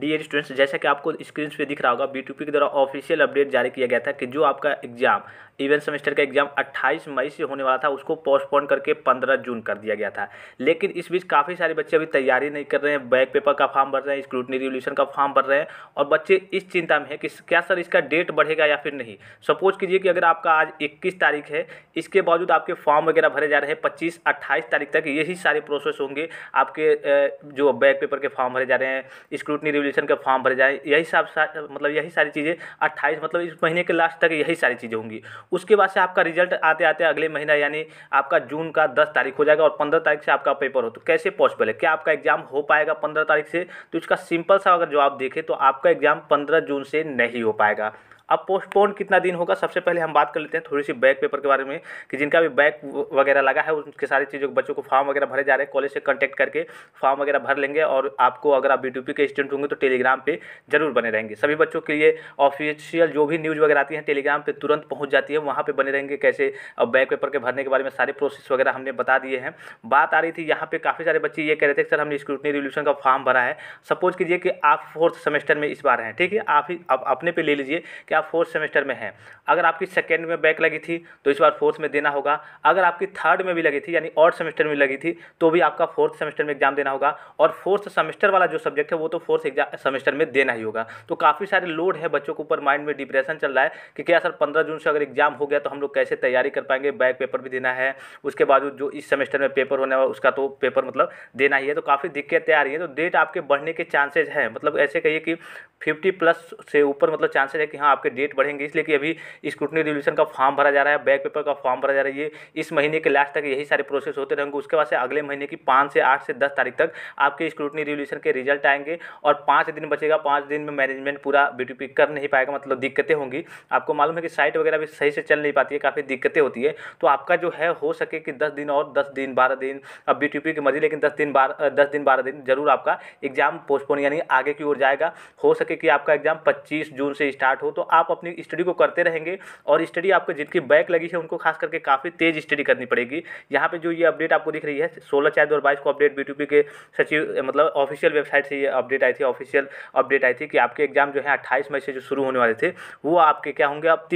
dear students जैसा कि आपको स्क्रीन पे दिख रहा होगा पी के द्वारा ऑफिशियल अपडेट जारी किया गया था कि जो आपका एग्जाम इवन सेमेस्टर का एग्जाम 28 मई से होने वाला था उसको पोस्टपोन करके 15 जून कर दिया गया था लेकिन इस बीच काफ़ी सारे बच्चे अभी तैयारी नहीं कर रहे हैं बैक पेपर का फॉर्म भर रहे हैं स्क्रूटनी रिवोल्यूशन का फॉर्म भर रहे हैं और बच्चे इस चिंता में है कि क्या सर इसका डेट बढ़ेगा या फिर नहीं सपोज कीजिए कि अगर आपका आज इक्कीस तारीख है इसके बावजूद आपके फॉर्म वगैरह भरे जा रहे हैं पच्चीस अट्ठाईस तारीख तक यही सारे प्रोसेस होंगे आपके जो बैक पेपर के फॉर्म भरे जा रहे हैं स्क्रूटनी रेगुलेशन का फॉर्म भरे जाएँ यही सब मतलब यही सारी चीज़ें अट्ठाईस मतलब इस महीने के लास्ट तक यही सारी चीज़ें होंगी उसके बाद से आपका रिजल्ट आते आते अगले महीना यानी आपका जून का दस तारीख हो जाएगा और पंद्रह तारीख से आपका पेपर हो तो कैसे पॉसिबल है क्या आपका एग्जाम हो पाएगा पंद्रह तारीख से तो इसका सिंपल सा अगर जवाब देखें तो आपका एग्जाम पंद्रह जून से नहीं हो पाएगा अब पोस्टपोन कितना दिन होगा सबसे पहले हम बात कर लेते हैं थोड़ी सी बैक पेपर के बारे में कि जिनका भी बैक वगैरह लगा है उनके सारी चीज़ों के बच्चों को फॉर्म वगैरह भरे जा रहे हैं कॉलेज से कॉन्टैक्ट करके फॉर्म वगैरह भर लेंगे और आपको अगर आप बी के स्टूडेंट होंगे तो टेलीग्राम पर जरूर बने रहेंगे सभी बच्चों के लिए ऑफिशियल जो भी न्यूज़ वगैरह आती है टेलीग्राम पर तुरंत पहुँच जाती है वहाँ पर बने रहेंगे कैसे और बैक पेपर के भरने के बारे में सारे प्रोसेस वगैरह हमने बता दिए हैं बात आ रही थी यहाँ पर काफ़ी सारे बच्चे ये कह रहे थे सर हमने स्क्रूटनी रिवोल्यूशन का फॉर्म भरा है सपोज कीजिए कि आप फोर्थ सेमेस्टर में इस बार हैं ठीक है आप ही अपने पे ले लीजिए कि क्या फोर्थ सेमेस्टर में है अगर आपकी सेकेंड में बैक लगी थी तो इस बार फोर्थ में देना होगा अगर आपकी थर्ड में भी लगी थी यानी और सेमेस्टर में लगी थी तो भी आपका फोर्थ सेमेस्टर में एग्जाम देना होगा और फोर्थ सेमेस्टर वाला जो सब्जेक्ट है वो तो फोर्थ एग्जाम सेमेस्टर में देना ही होगा तो काफ़ी सारे लोड है बच्चों के ऊपर माइंड में डिप्रेशन चल रहा है कि क्या सर पंद्रह जून से अगर एग्जाम हो गया तो हम लोग कैसे तैयारी कर पाएंगे बैक पेपर भी देना है उसके बावजूद जो इस सेमेस्टर में पेपर होने वाला उसका तो पेपर मतलब देना ही है तो काफ़ी दिक्कतें आ रही है तो डेट आपके बढ़ने के चांसेज हैं मतलब ऐसे कहिए कि फिफ्टी प्लस से ऊपर मतलब चांसेज है कि हाँ आप आपके डेट बढ़ेंगे इसलिए कि अभी स्क्रूटनी रिजोल्यूशन का फॉर्म भरा जा रहा है बैक पेपर का फॉर्म भरा जा रहा है इस महीने के लास्ट तक यही सारे प्रोसेस होते रहेंगे उसके बाद से अगले महीने की पाँच से आठ से दस तारीख तक आपके स्क्रूटनी रिजोल्यूशन के रिजल्ट आएंगे और पाँच दिन बचेगा पाँच दिन में मैनेजमेंट पूरा बीटीपी कर नहीं पाएगा मतलब दिक्कतें होंगी आपको मालूम है कि साइट वगैरह भी सही से चल नहीं पाती है काफ़ी दिक्कतें होती है तो आपका जो है हो सके कि दस दिन और दस दिन बारह दिन अब बी की मर्जी लेकिन दस दिन बारह दस दिन बारह दिन जरूर आपका एग्जाम पोस्टपोन यानी आगे की ओर जाएगा हो सके कि आपका एग्जाम पच्चीस जून से स्टार्ट हो तो आप अपनी स्टडी को करते रहेंगे और स्टडी आपको जिनकी बैक लगी है उनको खास करके काफ़ी तेज़ स्टडी करनी पड़ेगी यहाँ पर जो ये अपडेट आपको दिख रही है सोलह चार दो को अपडेट बी के सचिव मतलब ऑफिशियल वेबसाइट से ये अपडेट आई थी ऑफिशियल अपडेट आई थी कि आपके एग्जाम जो है अट्ठाईस मई से जो शुरू होने वाले थे वो आपके क्या होंगे अब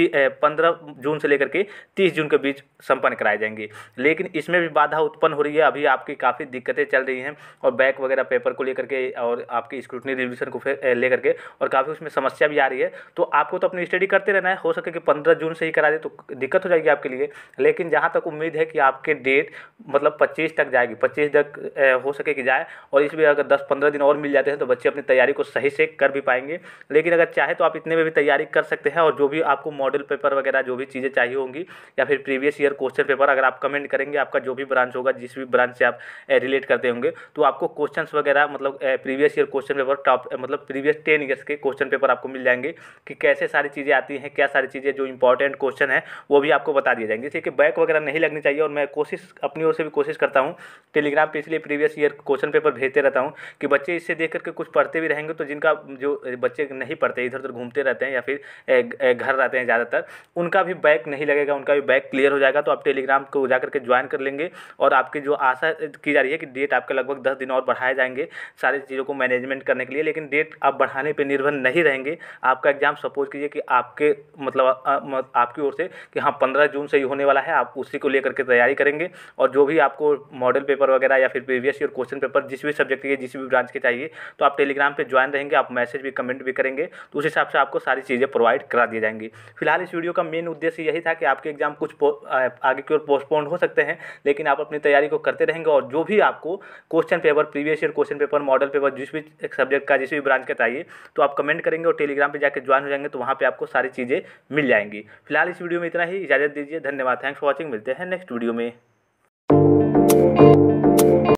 पंद्रह जून से लेकर के तीस जून के बीच संपन्न कराए जाएंगे लेकिन इसमें भी बाधा उत्पन्न हो रही है अभी आपकी काफ़ी दिक्कतें चल रही हैं और बैक वगैरह पेपर को लेकर के और आपकी स्क्रूटनी रिविजन को लेकर के और काफ़ी उसमें समस्या भी आ रही है तो आपको तो अपनी स्टडी करते रहना है हो सके कि पंद्रह जून से ही करा दे तो दिक्कत हो जाएगी आपके लिए लेकिन जहाँ तक उम्मीद है कि आपके डेट मतलब पच्चीस तक जाएगी पच्चीस तक हो सके कि जाए और इसमें अगर दस पंद्रह दिन और मिल जाते हैं तो बच्चे अपनी तैयारी को सही से कर भी पाएंगे लेकिन अगर चाहे तो आप इतने में भी तैयारी कर सकते हैं और जो भी आपको मॉडल पेपर वगैरह जो भी चीज़ें चाहिए होंगी या फिर प्रीवियस ईयर क्वेश्चन पेपर अगर आप कमेंट करेंगे आपका जो भी ब्रांच होगा जिस भी ब्रांच से आप रिलेट करते होंगे तो आपको क्वेश्चन वगैरह मतलब previous year question paper top मतलब प्रीवियस टेन ईयर्स के क्वेश्चन पेपर आपको मिल जाएंगे कि कैसे सारी चीज़ें आती हैं क्या सारी चीज़ें जो इंपॉर्टेंट क्वेश्चन है वो भी आपको बता दिए जाएंगे जैसे कि बैक वगैरह नहीं लगनी चाहिए और मैं कोशिश अपनी ओर से भी कोशिश करता हूँ टेलीग्राम पे इसलिए प्रीवियस ईयर क्वेश्चन पेपर भेजते रहता हूँ कि बच्चे इससे देख करके कुछ पढ़ते भी रहेंगे तो जिनका जो बच्चे नहीं पढ़ते इधर उधर घूमते रहते हैं या फिर घर रहते हैं ज़्यादातर उनका भी बैक नहीं लगेगा उनका भी बैक क्लियर हो जाएगा तो आप टेलीग्राम को जा करके ज्वाइन कर लेंगे और आपकी जो आशा की जा रही है कि डेट आपका लगभग दस दिन और बढ़ाए जाएंगे सारी चीज़ों को मैनेजमेंट करने के लिए लेकिन डेट आप बढ़ाने पर निर्भर नहीं रहेंगे आपका एग्जाम सपोज कीजिए चाहिए कि आपके मतलब आपकी ओर से कि हाँ पंद्रह जून से ही होने वाला है आप उसी को लेकर के तैयारी करेंगे और जो भी आपको मॉडल पेपर वगैरह या फिर प्रीवियस ईयर क्वेश्चन पेपर जिस भी सब्जेक्ट के जिस भी ब्रांच के चाहिए तो आप टेलीग्राम पर ज्वाइन रहेंगे आप मैसेज भी कमेंट भी करेंगे तो उस हिसाब से आपको सारी चीज़ें प्रोवाइड करा दी जाएंगी फिलहाल इस वीडियो का मेन उद्देश्य यही था कि आपके एग्जाम कुछ आगे की ओर पोस्टपोन हो सकते हैं लेकिन आप अपनी तैयारी को करते रहेंगे और जो भी आपको question paper previous year question paper model paper जिस भी सब्जेक्ट का जिस भी ब्रांच का चाहिए तो आप कमेंट करेंगे और टेलीग्राम पर जाकर ज्वाइन हो जाएंगे तो वहाँ पे आपको सारी चीज़ें मिल जाएंगी फिलहाल इस वीडियो में इतना ही इजाज़त दीजिए धन्यवाद थैंक्स फॉर वॉचिंग मिलते हैं नेक्स्ट वीडियो में